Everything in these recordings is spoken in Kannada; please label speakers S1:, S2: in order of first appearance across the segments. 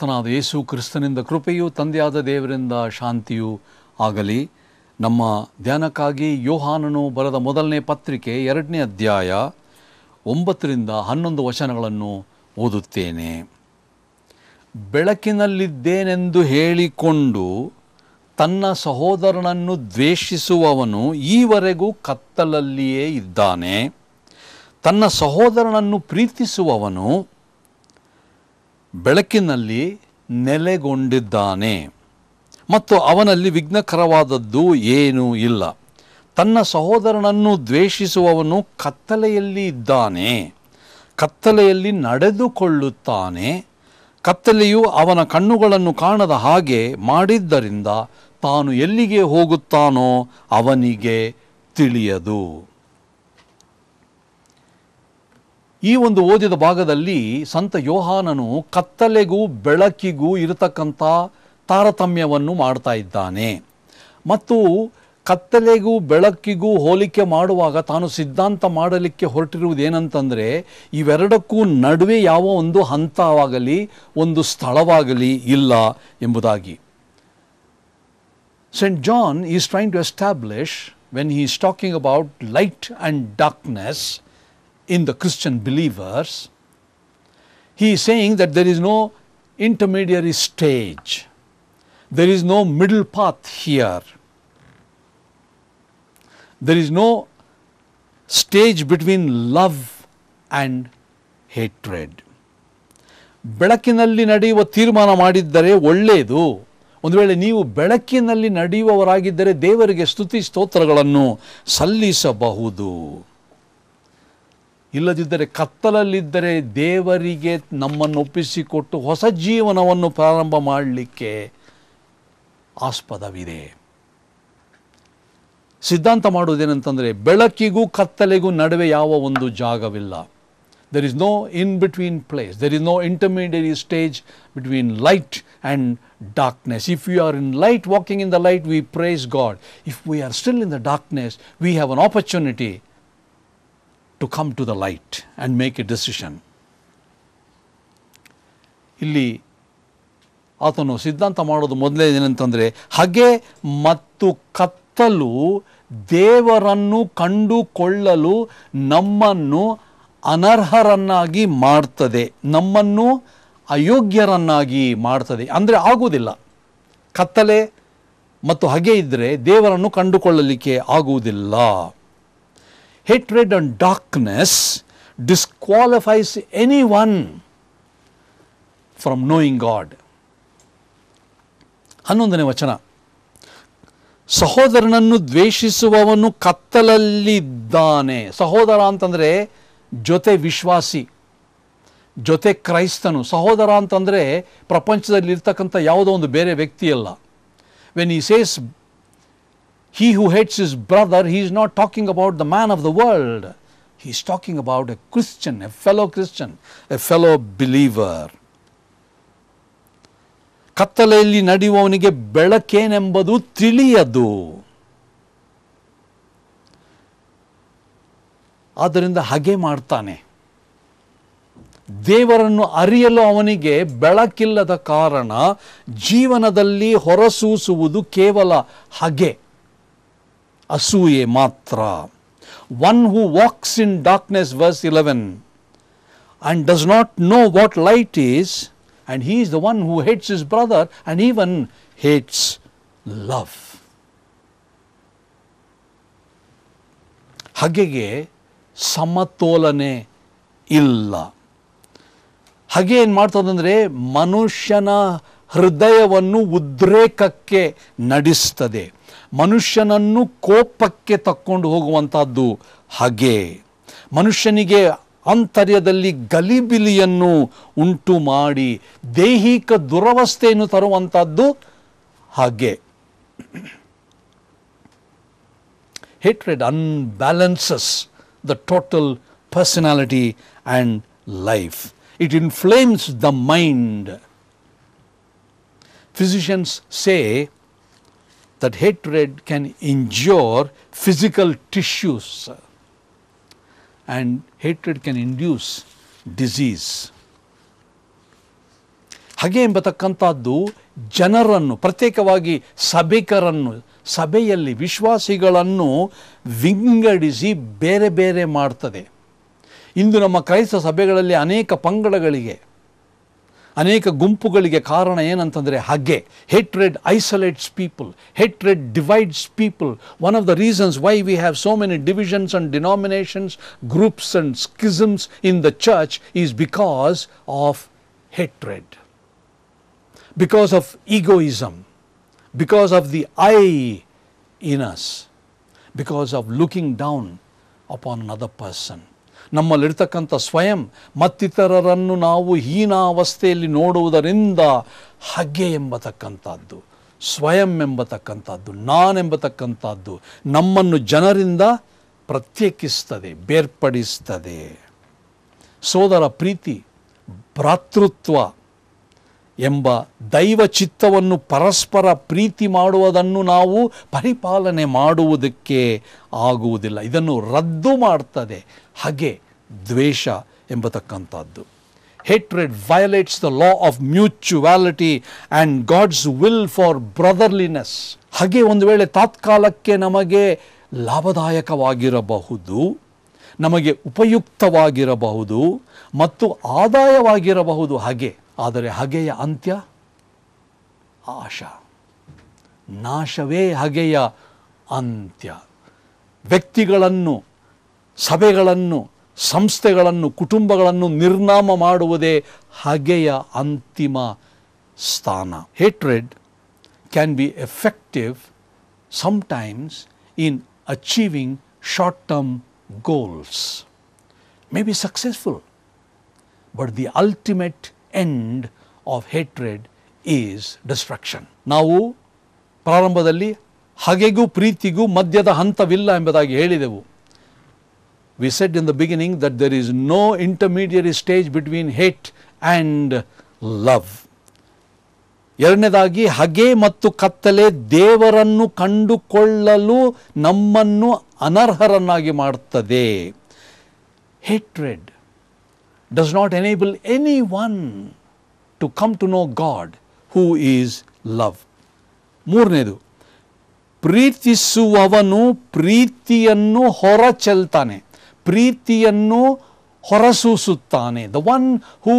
S1: ಕರ್ತನಾದ ಯೇಸು ಕ್ರಿಸ್ತನಿಂದ ಕೃಪೆಯು ತಂದೆಯಾದ ದೇವರಿಂದ ಶಾಂತಿಯು ಆಗಲಿ ನಮ್ಮ ಧ್ಯಾನಕ್ಕಾಗಿ ಯೋಹಾನನು ಬರೆದ ಮೊದಲನೇ ಪತ್ರಿಕೆ ಎರಡನೇ ಅಧ್ಯಾಯ ಒಂಬತ್ತರಿಂದ ಹನ್ನೊಂದು ವಚನಗಳನ್ನು ಓದುತ್ತೇನೆ ಬೆಳಕಿನಲ್ಲಿದ್ದೇನೆಂದು ಹೇಳಿಕೊಂಡು ತನ್ನ ಸಹೋದರನನ್ನು ದ್ವೇಷಿಸುವವನು ಈವರೆಗೂ ಕತ್ತಲಲ್ಲಿಯೇ ಇದ್ದಾನೆ ತನ್ನ ಸಹೋದರನನ್ನು ಪ್ರೀತಿಸುವವನು ಬೆಳಕಿನಲ್ಲಿ ನೆಲೆಗೊಂಡಿದ್ದಾನೆ ಮತ್ತು ಅವನಲ್ಲಿ ವಿಘ್ನಕರವಾದದ್ದು ಏನೂ ಇಲ್ಲ ತನ್ನ ಸಹೋದರನನ್ನು ದ್ವೇಷಿಸುವವನು ಕತ್ತಲೆಯಲ್ಲಿ ಇದ್ದಾನೆ ಕತ್ತಲೆಯಲ್ಲಿ ನಡೆದುಕೊಳ್ಳುತ್ತಾನೆ ಕತ್ತಲೆಯು ಅವನ ಕಣ್ಣುಗಳನ್ನು ಕಾಣದ ಹಾಗೆ ಮಾಡಿದ್ದರಿಂದ ತಾನು ಎಲ್ಲಿಗೆ ಹೋಗುತ್ತಾನೋ ಅವನಿಗೆ ತಿಳಿಯದು ಈ ಒಂದು ಓದಿದ ಭಾಗದಲ್ಲಿ ಸಂತ ಯೋಹಾನನು ಕತ್ತಲೆಗೂ ಬೆಳಕಿಗೂ ಇರತಕ್ಕಂಥ ತಾರತಮ್ಯವನ್ನು ಮಾಡ್ತಾ ಇದ್ದಾನೆ ಮತ್ತು ಕತ್ತಲೆಗೂ ಬೆಳಕಿಗೂ ಹೋಲಿಕೆ ಮಾಡುವಾಗ ತಾನು ಸಿದ್ಧಾಂತ ಮಾಡಲಿಕ್ಕೆ ಹೊರಟಿರುವುದೇನಂತಂದರೆ ಇವೆರಡಕ್ಕೂ ನಡುವೆ ಯಾವ ಒಂದು ಹಂತವಾಗಲಿ ಒಂದು ಸ್ಥಳವಾಗಲಿ ಇಲ್ಲ ಎಂಬುದಾಗಿ saint John is trying to establish when he is talking about light and darkness in the Christian believers, he is saying that there is no intermediary stage, there is no middle path here, there is no stage between love and hatred. ಬೆಳಕಿನಲ್ಲಿ ನಡೆಯುವ ತೀರ್ಮಾನ ಮಾಡಿದ್ದರೆ ಒಳ್ಳೆಯದು ಒಂದು ವೇಳೆ ನೀವು ಬೆಳಕಿನಲ್ಲಿ ನಡೆಯುವವರಾಗಿದ್ದರೆ ದೇವರಿಗೆ ಸ್ತುತಿ ಸ್ತೋತ್ರಗಳನ್ನು ಸಲ್ಲಿಸಬಹುದು ಇಲ್ಲದಿದ್ದರೆ ಕತ್ತಲಲ್ಲಿದ್ದರೆ ದೇವರಿಗೆ ನಮ್ಮನ್ನು ಒಪ್ಪಿಸಿಕೊಟ್ಟು ಹೊಸ ಜೀವನವನ್ನು ಪ್ರಾರಂಭ ಮಾಡಲಿಕ್ಕೆ ಆಸ್ಪದವಿದೆ ಸಿದ್ಧಾಂತ ಮಾಡುವುದೇನಂತಂದರೆ ಬೆಳಕಿಗೂ ಕತ್ತಲೆಗೂ ನಡುವೆ ಯಾವ ಒಂದು ಜಾಗವಿಲ್ಲ there is no in between place there is no intermediary stage between light and darkness if you are in light walking in the light we praise God if we are still in the darkness we have an opportunity to come to the light and make a decision ಇಲ್ಲಿ ಆತನು ಸಿದ್ಧಾಂತ ಮಾಡೋದು ಮೊದಲೇ ಏನಂತಂದರೆ ಹಗೆ ಮತ್ತು ಕತ್ತಲು ದೇವರನ್ನು ಕಂಡುಕೊಳ್ಳಲು ನಮ್ಮನ್ನು ಅನರ್ಹರನ್ನಾಗಿ ಮಾಡ್ತದೆ ನಮ್ಮನ್ನು ಅಯೋಗ್ಯರನ್ನಾಗಿ ಮಾಡ್ತದೆ ಅಂದರೆ ಆಗುವುದಿಲ್ಲ ಕತ್ತಲೆ ಮತ್ತು ಹಗೆ ಇದ್ದರೆ ದೇವರನ್ನು ಕಂಡುಕೊಳ್ಳಲಿಕ್ಕೆ ಆಗುವುದಿಲ್ಲ hatred and darkness disqualifies anyone from knowing God. ಹನ್ನೊಂದನೇ ವಚನ ಸಹೋದರನನ್ನು ದ್ವೇಷಿಸುವವನು ಕತ್ತಲಲ್ಲಿದ್ದಾನೆ ಸಹೋದರ ಅಂತಂದರೆ ಜೊತೆ ವಿಶ್ವಾಸಿ ಜೊತೆ ಕ್ರೈಸ್ತನು ಸಹೋದರ ಅಂತಂದರೆ ಪ್ರಪಂಚದಲ್ಲಿರ್ತಕ್ಕಂಥ ಯಾವುದೋ ಒಂದು ಬೇರೆ ವ್ಯಕ್ತಿಯಲ್ಲ when he says He who hates his brother, he is not talking about the man of the world. He is talking about a Christian, a fellow Christian, a fellow believer. ಕತ್ತಲೆಯಲ್ಲಿ ನಡೆಯುವವನಿಗೆ ಬೆಳಕೇನೆಂಬುದು ತಿಳಿಯದು ಆದ್ದರಿಂದ ಹಾಗೆ ಮಾಡ್ತಾನೆ ದೇವರನ್ನು ಅರಿಯಲು ಅವನಿಗೆ ಬೆಳಕಿಲ್ಲದ ಕಾರಣ ಜೀವನದಲ್ಲಿ ಹೊರಸೂಸುವುದು ಕೇವಲ ಹಗೆ ಅಸೂಯೆ ಮಾತ್ರ one who walks in darkness verse eleven and does not know what light is and he is the one who hates his brother and even hates love ಹಗೆಗೆ ಸಮತೋಲನೆ ಇಲ್ಲ ಹಾಗೆ ಏನು ಮಾಡ್ತದಂದರೆ ಮನುಷ್ಯನ ಹೃದಯವನ್ನು ಉದ್ರೇಕಕ್ಕೆ ನಡೆಸ್ತದೆ ಮನುಷ್ಯನನ್ನು ಕೋಪಕ್ಕೆ ತಕ್ಕೊಂಡು ಹೋಗುವಂತಹದ್ದು ಹಾಗೆ ಮನುಷ್ಯನಿಗೆ ಅಂತರ್ಯದಲ್ಲಿ ಗಲಿಬಿಲಿಯನ್ನು ಉಂಟು ಮಾಡಿ ದೈಹಿಕ ದುರವಸ್ಥೆಯನ್ನು ತರುವಂಥದ್ದು ಹಾಗೆ hatred unbalances the total personality and life it inflames the mind physicians say that hatred can injure physical tissues and hatred can induce disease. ಹಾಗೆ ಎಂಬತಕ್ಕಂಥದ್ದು ಜನರನ್ನು ಪ್ರತ್ಯೇಕವಾಗಿ ಸಭಿಕರನ್ನು ಸಭೆಯಲ್ಲಿ ವಿಶ್ವಾಸಿಗಳನ್ನು ವಿಂಗಡಿಸಿ ಬೇರೆ ಬೇರೆ ಮಾಡ್ತದೆ ಇಂದು ನಮ್ಮ ಕ್ರೈಸ್ತ ಸಭೆಗಳಲ್ಲಿ ಅನೇಕ ಪಂಗಡಗಳಿಗೆ ಅನೇಕ ಗುಂಪುಗಳಿಗೆ ಕಾರಣ ಏನಂತಂದರೆ ಹಗ್ಗೆ hatred isolates people hatred divides people one of the reasons why we have so many divisions and denominations groups and schisms in the church is because of hatred because of egoism, because of the I in us, because of looking down upon another person. ನಮ್ಮಲ್ಲಿರ್ತಕ್ಕಂಥ ಸ್ವಯಂ ಮತ್ತಿತರರನ್ನು ನಾವು ಹೀನಾವಸ್ಥೆಯಲ್ಲಿ ನೋಡುವುದರಿಂದ ಹಗ್ಗೆ ಎಂಬತಕ್ಕಂಥದ್ದು ಸ್ವಯಂ ಎಂಬತಕ್ಕಂಥದ್ದು ನಾನೆಂಬತಕ್ಕಂಥದ್ದು ನಮ್ಮನ್ನು ಜನರಿಂದ ಪ್ರತ್ಯೇಕಿಸ್ತದೆ ಬೇರ್ಪಡಿಸ್ತದೆ ಸೋದರ ಪ್ರೀತಿ ಭ್ರಾತೃತ್ವ ಎಂಬ ದೈವ ಚಿತ್ತವನ್ನು ಪರಸ್ಪರ ಪ್ರೀತಿ ಮಾಡುವುದನ್ನು ನಾವು ಪರಿಪಾಲನೆ ಮಾಡುವುದಕ್ಕೆ ಆಗುವುದಿಲ್ಲ ಇದನ್ನು ರದ್ದು ಮಾಡ್ತದೆ ಹಾಗೆ ದ್ವೇಷ ಎಂಬತಕ್ಕಂಥದ್ದು hatred violates the law of mutuality and God's will for brotherliness ಹಾಗೆ ಒಂದು ವೇಳೆ ತಾತ್ಕಾಲಕ್ಕೆ ನಮಗೆ ಲಾಭದಾಯಕವಾಗಿರಬಹುದು ನಮಗೆ ಉಪಯುಕ್ತವಾಗಿರಬಹುದು ಮತ್ತು ಆದಾಯವಾಗಿರಬಹುದು ಹಾಗೆ ಆದರೆ ಹಗೆಯ ಅಂತ್ಯ ಆಶ ನಾಶವೇ ಹಗೆಯ ಅಂತ್ಯ ವ್ಯಕ್ತಿಗಳನ್ನು ಸಭೆಗಳನ್ನು ಸಂಸ್ಥೆಗಳನ್ನು ಕುಟುಂಬಗಳನ್ನು ನಿರ್ನಾಮ ಮಾಡುವುದೇ ಹಗೆಯ ಅಂತಿಮ ಸ್ಥಾನ hatred can be effective sometimes in achieving short term goals may be successful but the ultimate end of hatred is destruction ನಾವು ಪ್ರಾರಂಭದಲ್ಲಿ ಹಗೆಗೂ ಪ್ರೀತಿಗೂ ಮದ್ಯದ ಹಂತವಿಲ್ಲ ಎಂಬುದಾಗಿ ಹೇಳಿದೆವು we said in the beginning that there is no intermediary stage between hate and love ಎರಡನೇದಾಗಿ ಹಗೆ ಮತ್ತು ಕತ್ತಲೆ ದೇವರನ್ನು ಕಂಡುಕೊಳ್ಳಲು ನಮ್ಮನ್ನು ಅನರ್ಹರನ್ನಾಗಿ ಮಾಡುತ್ತದೆ hatred does not enable anyone to come to know God who is love. ಮೂರನೇದು ಪ್ರೀತಿಸುವವನು ಪ್ರೀತಿಯನ್ನು ಹೊರಚೆಲ್ತಾನೆ ಪ್ರೀತಿಯನ್ನು ಹೊರಸೂಸುತ್ತಾನೆ the one who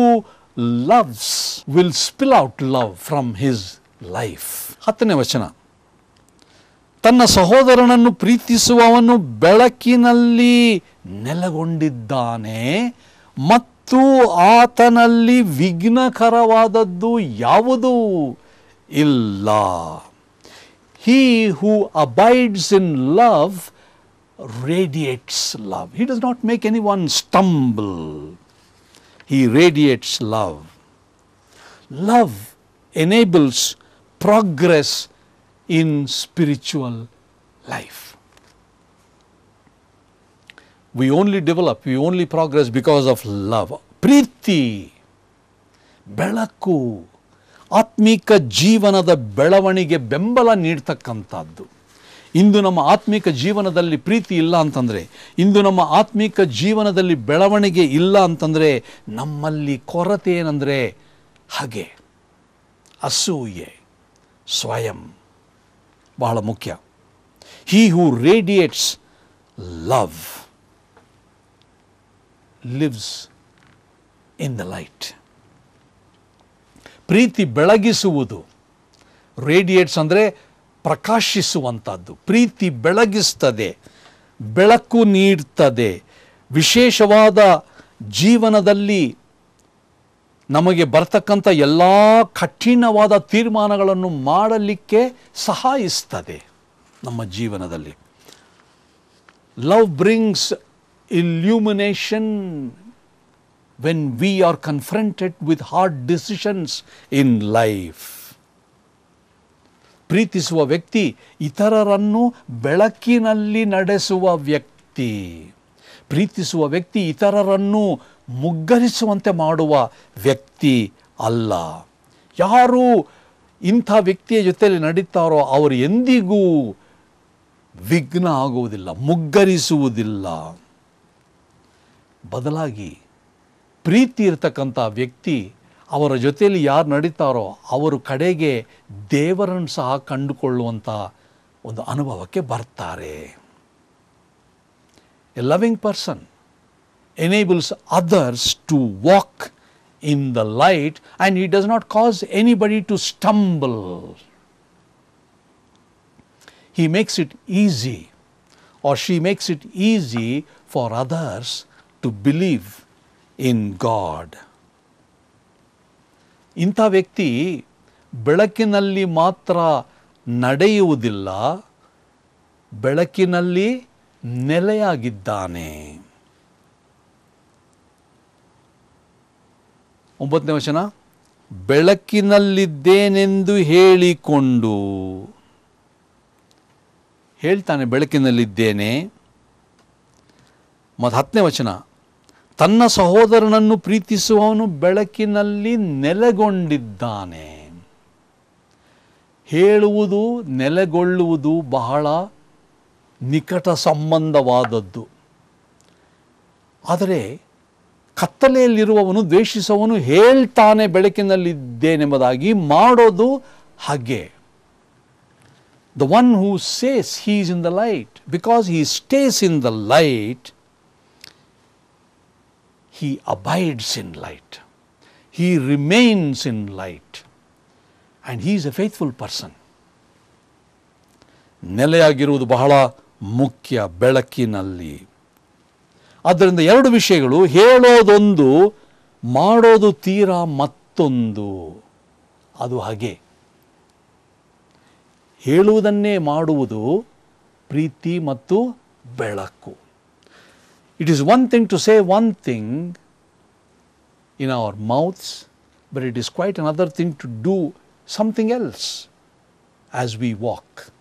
S1: loves will spill out love from his life ಹತ್ತನೇ ವಚನ ತನ್ನ ಸಹೋದರನನ್ನು ಪ್ರೀತಿಸುವವನು ಬೆಳಕಿನಲ್ಲಿ ನೆಲೆಗೊಂಡಿದ್ದಾನೆ ಮತ್ತು ಮತ್ತು ಆತನಲ್ಲಿ ವಿಘ್ನಕರವಾದದ್ದು ಯಾವುದೂ ಇಲ್ಲ He who abides in love radiates love. He does not make anyone stumble. He radiates love. Love enables progress in spiritual life. We only develop we only progress because of love ಪ್ರೀತಿ ಬೆಳಕು ಆತ್ಮಿಕ ಜೀವನದ ಬೆಳವಣಿಗೆ ಬೆಂಬಲ ನೀಡ್ತಕ್ಕಂಥದ್ದು ಇಂದು ನಮ್ಮ ಆತ್ಮಿಕ ಜೀವನದಲ್ಲಿ ಪ್ರೀತಿ ಇಲ್ಲ ಅಂತಂದರೆ ಇಂದು ನಮ್ಮ ಆತ್ಮಿಕ ಜೀವನದಲ್ಲಿ ಬೆಳವಣಿಗೆ ಇಲ್ಲ ಅಂತಂದರೆ ನಮ್ಮಲ್ಲಿ ಕೊರತೆ ಏನಂದರೆ ಹಾಗೆ ಅಸೂಯೆ ಸ್ವಯಂ ಬಹಳ ಮುಖ್ಯ he who radiates love lives in the light ಪ್ರೀತಿ ಬೆಳಗಿಸುವುದು ರೇಡಿಯೇಟ್ಸ್ ಅಂದರೆ ಪ್ರಕಾಶಿಸುವಂಥದ್ದು ಪ್ರೀತಿ ಬೆಳಗಿಸ್ತದೆ ಬೆಳಕು ನೀಡ್ತದೆ ವಿಶೇಷವಾದ ಜೀವನದಲ್ಲಿ ನಮಗೆ ಬರ್ತಕ್ಕಂಥ ಎಲ್ಲ ಕಠಿಣವಾದ ತೀರ್ಮಾನಗಳನ್ನು ಮಾಡಲಿಕ್ಕೆ ಸಹಾಯಿಸ್ತದೆ ನಮ್ಮ ಜೀವನದಲ್ಲಿ love brings illumination when we are confronted with hard decisions in life. ಪ್ರೀತಿಸುವ ವ್ಯಕ್ತಿ ಇತರರನ್ನು ಬೆಳಕಿನಲ್ಲಿ ನಡೆಸುವ ವ್ಯಕ್ತಿ ಪ್ರೀತಿಸುವ ವ್ಯಕ್ತಿ ಇತರರನ್ನು ಮುಗ್ಗರಿಸುವಂತೆ ಮಾಡುವ ವ್ಯಕ್ತಿ ಅಲ್ಲ ಯಾರು ಇಂಥ ವ್ಯಕ್ತಿಯ ಜೊತೆಯಲ್ಲಿ ನಡೀತಾರೋ ಅವರು ಎಂದಿಗೂ ವಿಘ್ನ ಆಗುವುದಿಲ್ಲ ಮುಗ್ಗರಿಸುವುದಿಲ್ಲ ಬದಲಾಗಿ ಪ್ರೀತಿ ಇರ್ತಕ್ಕಂಥ ವ್ಯಕ್ತಿ ಅವರ ಜೊತೆಯಲ್ಲಿ ಯಾರು ನಡೀತಾರೋ ಅವರು ಕಡೆಗೆ ದೇವರನ್ನು ಸಹ ಕಂಡುಕೊಳ್ಳುವಂಥ ಒಂದು ಅನುಭವಕ್ಕೆ ಬರ್ತಾರೆ a loving person enables others to walk in the light and he does not cause anybody to stumble he makes it easy or she makes it easy for others to believe in God ಇಂಥ ವ್ಯಕ್ತಿ ಬೆಳಕಿನಲ್ಲಿ ಮಾತ್ರ ನಡೆಯುವುದಿಲ್ಲ ಬೆಳಕಿನಲ್ಲಿ ನೆಲೆಯಾಗಿದ್ದಾನೆ ಒಂಬತ್ತನೇ ವಚನ ಬೆಳಕಿನಲ್ಲಿದ್ದೇನೆಂದು ಹೇಳಿಕೊಂಡು ಹೇಳ್ತಾನೆ ಬೆಳಕಿನಲ್ಲಿದ್ದೇನೆ ಮತ್ತು ಹತ್ತನೇ ವಚನ ತನ್ನ ಸಹೋದರನನ್ನು ಪ್ರೀತಿಸುವವನು ಬೆಳಕಿನಲ್ಲಿ ನೆಲೆಗೊಂಡಿದ್ದಾನೆ ಹೇಳುವುದು ನೆಲೆಗೊಳ್ಳುವುದು ಬಹಳ ನಿಕಟ ಸಂಬಂಧವಾದದ್ದು ಆದರೆ ಕತ್ತಲೆಯಲ್ಲಿರುವವನು ದ್ವೇಷಿಸುವವನು ಹೇಳ್ತಾನೆ ಬೆಳಕಿನಲ್ಲಿದ್ದೇನೆಂಬುದಾಗಿ ಮಾಡೋದು ಹಾಗೆ the one who says he is in the light because he stays in the light He abides in light. He remains in light. And he is a faithful person. ನೆಲೆಯಾಗಿರುವುದು ಬಹಳ ಮುಖ್ಯ ಬೆಳಕಿನಲ್ಲಿ ಆದ್ದರಿಂದ ಎರಡು ವಿಷಯಗಳು ಹೇಳೋದೊಂದು ಮಾಡೋದು ತೀರಾ ಮತ್ತೊಂದು ಅದು ಹಾಗೆ ಹೇಳುವುದನ್ನೇ ಮಾಡುವುದು ಪ್ರೀತಿ ಮತ್ತು ಬೆಳಕು It is one thing to say one thing in our mouths, but it is quite another thing to do something else as we walk.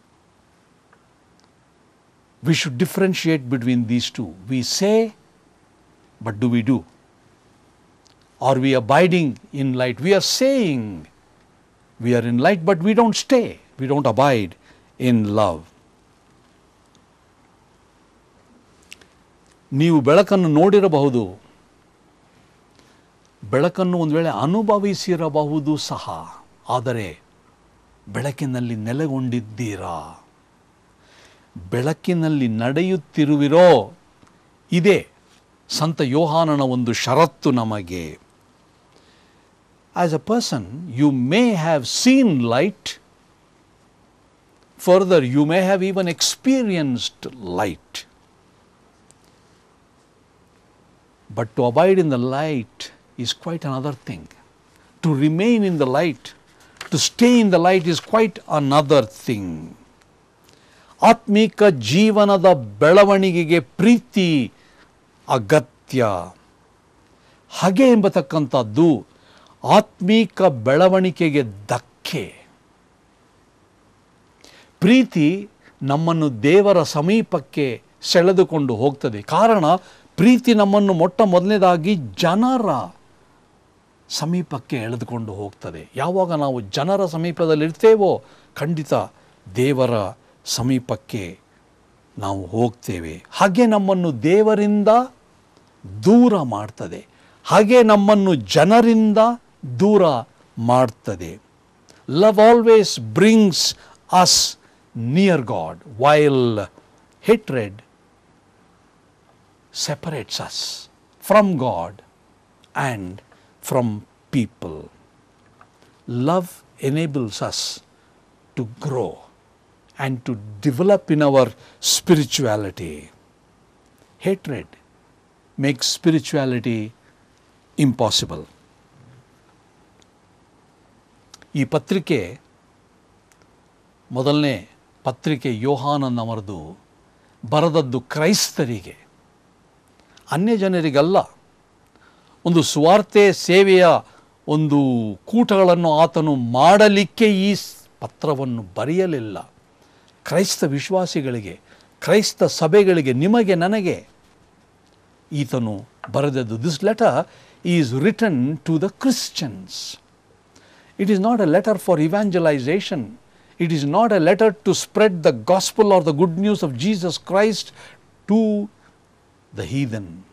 S1: We should differentiate between these two. We say, but do we do? Are we abiding in light? We are saying we are in light, but we don't stay. We don't abide in love. ನೀವು ಬೆಳಕನ್ನು ನೋಡಿರಬಹುದು ಬೆಳಕನ್ನು ಒಂದು ವೇಳೆ ಅನುಭವಿಸಿರಬಹುದು ಸಹ ಆದರೆ ಬೆಳಕಿನಲ್ಲಿ ನೆಲೆಗೊಂಡಿದ್ದೀರಾ ಬೆಳಕಿನಲ್ಲಿ ನಡೆಯುತ್ತಿರುವಿರೋ ಇದೇ ಸಂತ ಯೋಹಾನನ ಒಂದು ಷರತ್ತು ನಮಗೆ as a person you may have seen light further you may have even experienced light But to abide in the light is quite another thing. To remain in the light, to stay in the light is quite another thing. ಆತ್ಮಿಕ ಜೀವನದ ಬೆಳವಣಿಗೆಗೆ ಪ್ರೀತಿ ಅಗತ್ಯ ಹಾಗೆ ಎಂಬತಕ್ಕಂಥದ್ದು ಆತ್ಮೀಕ ಬೆಳವಣಿಗೆಗೆ ಧಕ್ಕೆ ಪ್ರೀತಿ ನಮ್ಮನ್ನು ದೇವರ ಸಮೀಪಕ್ಕೆ ಸೆಳೆದುಕೊಂಡು ಹೋಗ್ತದೆ ಕಾರಣ ಪ್ರೀತಿ ನಮ್ಮನ್ನು ಮೊಟ್ಟ ಮೊದಲನೇದಾಗಿ ಜನರ ಸಮೀಪಕ್ಕೆ ಎಳೆದುಕೊಂಡು ಹೋಗ್ತದೆ ಯಾವಾಗ ನಾವು ಜನರ ಸಮೀಪದಲ್ಲಿರ್ತೇವೋ ಖಂಡಿತ ದೇವರ ಸಮೀಪಕ್ಕೆ ನಾವು ಹೋಗ್ತೇವೆ ಹಾಗೆ ನಮ್ಮನ್ನು ದೇವರಿಂದ ದೂರ ಮಾಡ್ತದೆ ಹಾಗೆ ನಮ್ಮನ್ನು ಜನರಿಂದ ದೂರ ಮಾಡ್ತದೆ love always brings us near God while hatred separates us from God and from people. Love enables us to grow and to develop in our spirituality. Hatred makes spirituality impossible. ಈ ಪತ್ರಿಕೆ ಮೊದಲನೇ ಪತ್ರಿಕೆ ಯೋಹಾನನ್ನವರದು ಬರೆದದ್ದು ಕ್ರೈಸ್ತರಿಗೆ ಅನ್ಯ ಜನರಿಗಲ್ಲ ಒಂದು ಸ್ವಾರ್ಥೆ ಸೇವೆಯ ಒಂದು ಕೂಟಗಳನ್ನು ಆತನು ಮಾಡಲಿಕ್ಕೆ ಈ ಪತ್ರವನ್ನು ಬರೆಯಲಿಲ್ಲ ಕ್ರೈಸ್ತ ವಿಶ್ವಾಸಿಗಳಿಗೆ ಕ್ರೈಸ್ತ ಸಭೆಗಳಿಗೆ ನಿಮಗೆ ನನಗೆ ಈತನು ಬರೆದದ್ದು this letter is written to the Christians it is not a letter for evangelisation it is not a letter to spread the gospel or the good news of Jesus Christ to the heathen.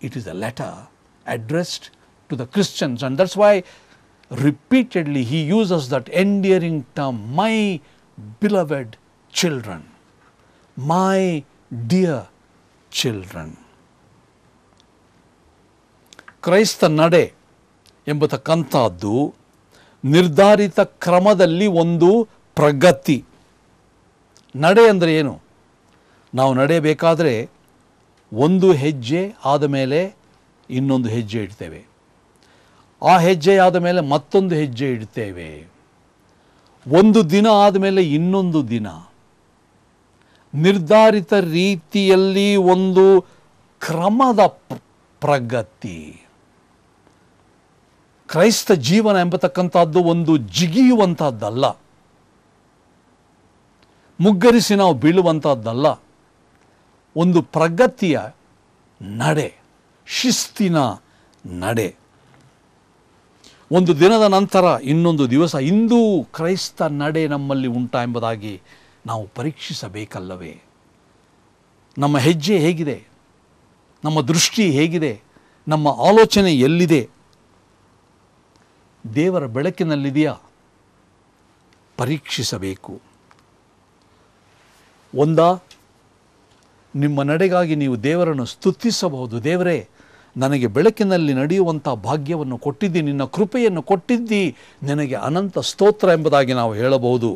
S1: It is a letter addressed to the Christians and that's why repeatedly he uses that endearing term, my beloved children, my dear children. ಕ್ರೈಸ್ತ ನಡೆ ಎಂಬತಕ್ಕಂಥದ್ದು ನಿರ್ಧಾರಿತ ಕ್ರಮದಲ್ಲಿ ಒಂದು ಪ್ರಗತಿ ನಡೆ ಅಂದರೆ ಏನು ನಾವು ನಡೆಯಬೇಕಾದರೆ ಒಂದು ಹೆಜ್ಜೆ ಆದ ಮೇಲೆ ಇನ್ನೊಂದು ಹೆಜ್ಜೆ ಇಡ್ತೇವೆ ಆ ಹೆಜ್ಜೆ ಆದ ಮೇಲೆ ಮತ್ತೊಂದು ಹೆಜ್ಜೆ ಇಡ್ತೇವೆ ಒಂದು ದಿನ ಆದ ಮೇಲೆ ಇನ್ನೊಂದು ದಿನ ನಿರ್ಧಾರಿತ ರೀತಿಯಲ್ಲಿ ಒಂದು ಕ್ರಮದ ಪ್ರಗತಿ ಕ್ರೈಸ್ತ ಜೀವನ ಎಂಬತಕ್ಕಂಥದ್ದು ಒಂದು ಜಿಗಿಯುವಂಥದ್ದಲ್ಲ ಮುಗ್ಗರಿಸಿ ನಾವು ಬೀಳುವಂಥದ್ದಲ್ಲ ಒಂದು ಪ್ರಗತಿಯ ನಡೆ ಶಿಸ್ತಿನ ನಡೆ ಒಂದು ದಿನದ ನಂತರ ಇನ್ನೊಂದು ದಿವಸ ಹಿಂದೂ ಕ್ರೈಸ್ತ ನಡೆ ನಮ್ಮಲ್ಲಿ ಉಂಟಾ ಎಂಬುದಾಗಿ ನಾವು ಪರೀಕ್ಷಿಸಬೇಕಲ್ಲವೇ ನಮ್ಮ ಹೆಜ್ಜೆ ಹೇಗಿದೆ ನಮ್ಮ ದೃಷ್ಟಿ ಹೇಗಿದೆ ನಮ್ಮ ಆಲೋಚನೆ ಎಲ್ಲಿದೆ ದೇವರ ಬೆಳಕಿನಲ್ಲಿದೆಯಾ ಪರೀಕ್ಷಿಸಬೇಕು ಒಂದ ನಿಮ್ಮ ನಡೆಗಾಗಿ ನೀವು ದೇವರನ್ನು ಸ್ತುತಿಸಬಹುದು ದೇವರೇ ನನಗೆ ಬೆಳಕಿನಲ್ಲಿ ನಡೆಯುವಂಥ ಭಾಗ್ಯವನ್ನು ಕೊಟ್ಟಿದ್ದಿ ನಿನ್ನ ಕೃಪೆಯನ್ನು ಕೊಟ್ಟಿದ್ದಿ ನಿನಗೆ ಅನಂತ ಸ್ತೋತ್ರ ಎಂಬುದಾಗಿ ನಾವು ಹೇಳಬಹುದು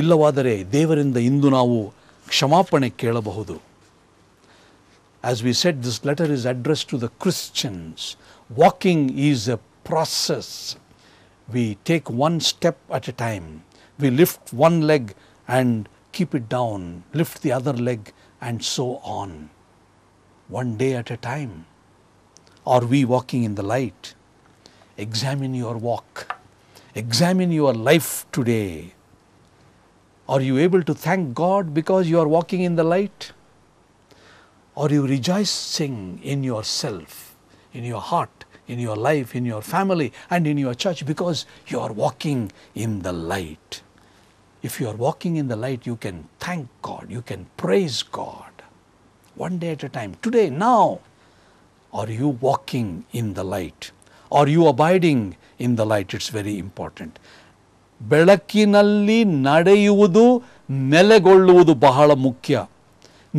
S1: ಇಲ್ಲವಾದರೆ ದೇವರಿಂದ ಇಂದು ನಾವು ಕ್ಷಮಾಪಣೆ ಕೇಳಬಹುದು as we said this letter is address to the Christians walking is a process we take one step at a time we lift one leg and keep it down lift the other leg and so on, one day at a time. Are we walking in the light? Examine your walk, examine your life today. Are you able to thank God because you are walking in the light? Are you rejoicing in yourself, in your heart, in your life, in your family, and in your church because you are walking in the light? If you are walking in the light, you can thank God, you can praise God one day at a time. Today, now, are you walking in the light? Are you abiding in the light? It's very important. ಬೆಳಕಿನಲ್ಲಿ ನಡೆಯುವುದು ನೆಲೆಗೊಳ್ಳುವುದು ಬಹಳ ಮುಖ್ಯ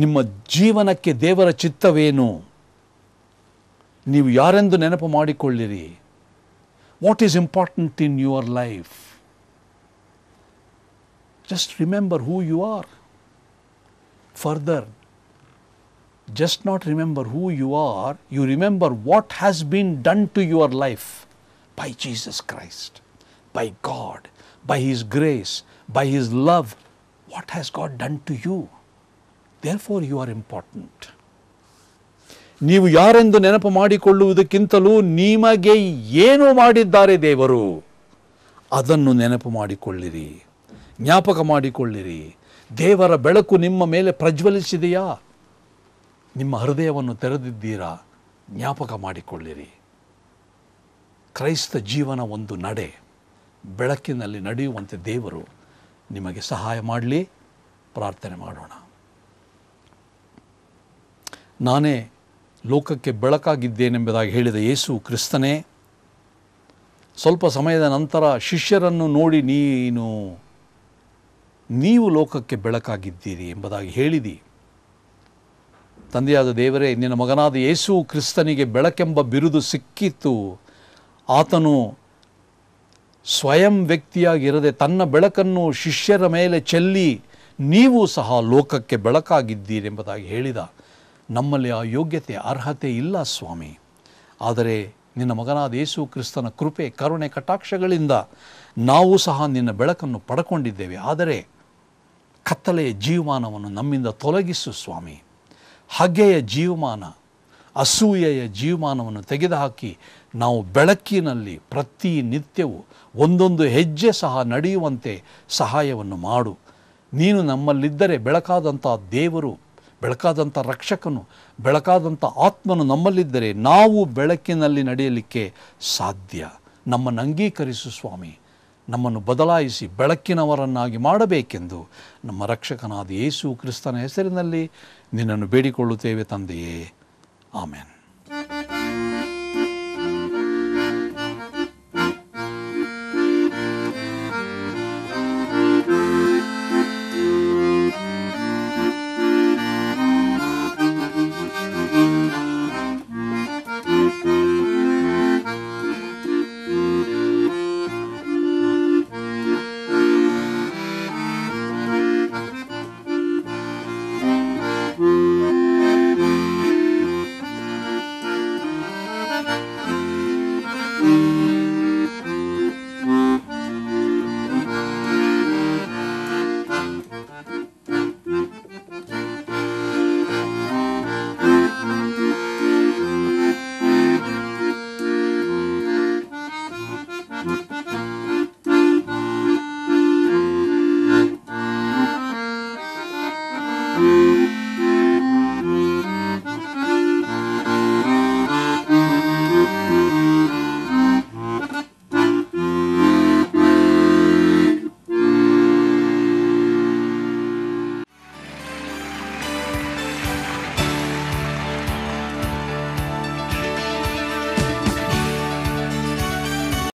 S1: ನಿಮ್ಮ ಜೀವನಕ್ಕೆ ದೇವರ ಚಿತ್ತವೇನು ನೀವು ಯಾರೆಂದು ನೆನಪು ಮಾಡಿಕೊಳ್ಳಿರಿ what is important in your life just remember who you are. Further, just not remember who you are, you remember what has been done to your life by Jesus Christ, by God, by His grace, by His love. What has God done to you? Therefore, you are important. ನೀವು ಯಾರೆಂದು ನೆನಪು ಮಾಡಿಕೊಳ್ಳುವುದಕ್ಕಿಂತಲೂ ನಿಮಗೆ ಏನು ಮಾಡಿದ್ದಾರೆ ದೇವರು ಅದನ್ನು ನೆನಪು ಮಾಡಿಕೊಳ್ಳಿರಿ ಜ್ಞಾಪಕ ಮಾಡಿಕೊಳ್ಳಿರಿ ದೇವರ ಬೆಳಕು ನಿಮ್ಮ ಮೇಲೆ ಪ್ರಜ್ವಲಿಸಿದೆಯಾ ನಿಮ್ಮ ಹೃದಯವನ್ನು ತೆರೆದಿದ್ದೀರಾ ಜ್ಞಾಪಕ ಮಾಡಿಕೊಳ್ಳಿರಿ ಕ್ರೈಸ್ತ ಜೀವನ ಒಂದು ನಡೆ ಬೆಳಕಿನಲ್ಲಿ ನಡೆಯುವಂತೆ ದೇವರು ನಿಮಗೆ ಸಹಾಯ ಮಾಡಲಿ ಪ್ರಾರ್ಥನೆ ಮಾಡೋಣ ನಾನೇ ಲೋಕಕ್ಕೆ ಬೆಳಕಾಗಿದ್ದೇನೆಂಬುದಾಗಿ ಹೇಳಿದ ಯೇಸು ಕ್ರಿಸ್ತನೇ ಸ್ವಲ್ಪ ಸಮಯದ ನಂತರ ಶಿಷ್ಯರನ್ನು ನೋಡಿ ನೀನು ನೀವು ಲೋಕಕ್ಕೆ ಬೆಳಕಾಗಿದ್ದೀರಿ ಎಂಬುದಾಗಿ ಹೇಳಿದಿ ತಂದೆಯಾದ ದೇವರೇ ನಿನ್ನ ಮಗನಾದ ಯೇಸು ಕ್ರಿಸ್ತನಿಗೆ ಬೆಳಕೆಂಬ ಬಿರುದು ಸಿಕ್ಕಿತ್ತು ಆತನು ಸ್ವಯಂ ವ್ಯಕ್ತಿಯಾಗಿರದೆ ತನ್ನ ಬೆಳಕನ್ನು ಶಿಷ್ಯರ ಮೇಲೆ ಚೆಲ್ಲಿ ನೀವು ಸಹ ಲೋಕಕ್ಕೆ ಬೆಳಕಾಗಿದ್ದೀರಿ ಎಂಬುದಾಗಿ ಹೇಳಿದ ನಮ್ಮಲ್ಲಿ ಆ ಯೋಗ್ಯತೆ ಅರ್ಹತೆ ಇಲ್ಲ ಸ್ವಾಮಿ ಆದರೆ ನಿನ್ನ ಮಗನಾದ ಯೇಸು ಕ್ರಿಸ್ತನ ಕೃಪೆ ಕರುಣೆ ಕಟಾಕ್ಷಗಳಿಂದ ನಾವು ಸಹ ನಿನ್ನ ಬೆಳಕನ್ನು ಪಡ್ಕೊಂಡಿದ್ದೇವೆ ಆದರೆ ಕತ್ತಲೆಯ ಜೀವಮಾನವನ್ನು ನಮ್ಮಿಂದ ತೊಲಗಿಸು ಸ್ವಾಮಿ ಹಗೆಯ ಜೀವಮಾನ ಅಸೂಯೆಯ ಜೀವಮಾನವನ್ನು ತೆಗೆದುಹಾಕಿ ನಾವು ಬೆಳಕಿನಲ್ಲಿ ಪ್ರತಿ ನಿತ್ಯವೂ ಒಂದೊಂದು ಹೆಜ್ಜೆ ಸಹ ನಡೆಯುವಂತೆ ಸಹಾಯವನ್ನು ಮಾಡು ನೀನು ನಮ್ಮಲ್ಲಿದ್ದರೆ ಬೆಳಕಾದಂಥ ದೇವರು ಬೆಳಕಾದಂಥ ರಕ್ಷಕನು ಬೆಳಕಾದಂಥ ಆತ್ಮನು ನಮ್ಮಲ್ಲಿದ್ದರೆ ನಾವು ಬೆಳಕಿನಲ್ಲಿ ನಡೆಯಲಿಕ್ಕೆ ಸಾಧ್ಯ ನಮ್ಮನ್ನು ಅಂಗೀಕರಿಸು ಸ್ವಾಮಿ ನಮ್ಮನ್ನು ಬದಲಾಯಿಸಿ ಬೆಳಕಿನವರನ್ನಾಗಿ ಮಾಡಬೇಕೆಂದು ನಮ್ಮ ರಕ್ಷಕನಾದ ಯೇಸು ಕ್ರಿಸ್ತನ ಹೆಸರಿನಲ್ಲಿ ನಿನ್ನನ್ನು ಬೇಡಿಕೊಳ್ಳುತ್ತೇವೆ ತಂದೆಯೇ ಆಮೇನ್